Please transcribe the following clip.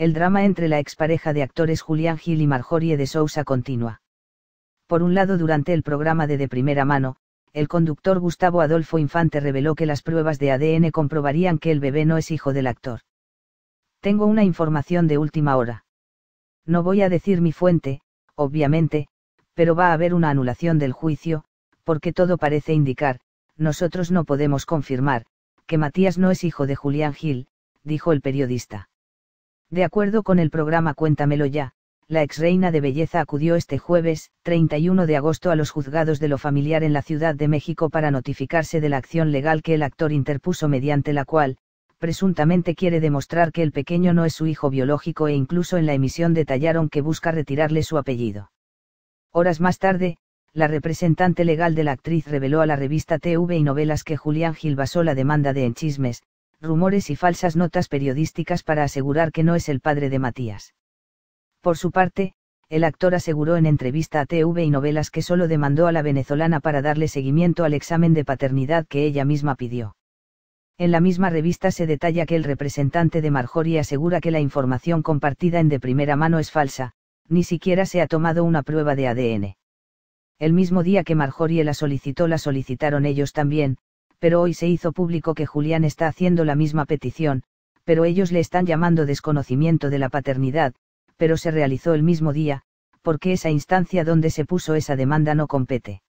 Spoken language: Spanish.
el drama entre la expareja de actores Julián Gil y Marjorie de Sousa continúa. Por un lado, durante el programa de De Primera Mano, el conductor Gustavo Adolfo Infante reveló que las pruebas de ADN comprobarían que el bebé no es hijo del actor. Tengo una información de última hora. No voy a decir mi fuente, obviamente, pero va a haber una anulación del juicio, porque todo parece indicar, nosotros no podemos confirmar, que Matías no es hijo de Julián Gil, dijo el periodista. De acuerdo con el programa Cuéntamelo ya, la ex reina de belleza acudió este jueves, 31 de agosto, a los juzgados de lo familiar en la Ciudad de México para notificarse de la acción legal que el actor interpuso mediante la cual, presuntamente quiere demostrar que el pequeño no es su hijo biológico e incluso en la emisión detallaron que busca retirarle su apellido. Horas más tarde, la representante legal de la actriz reveló a la revista TV y Novelas que Julián Gil basó la demanda de Enchismes, rumores y falsas notas periodísticas para asegurar que no es el padre de Matías. Por su parte, el actor aseguró en entrevista a TV y Novelas que solo demandó a la venezolana para darle seguimiento al examen de paternidad que ella misma pidió. En la misma revista se detalla que el representante de Marjorie asegura que la información compartida en de primera mano es falsa, ni siquiera se ha tomado una prueba de ADN. El mismo día que Marjorie la solicitó la solicitaron ellos también, pero hoy se hizo público que Julián está haciendo la misma petición, pero ellos le están llamando desconocimiento de la paternidad, pero se realizó el mismo día, porque esa instancia donde se puso esa demanda no compete.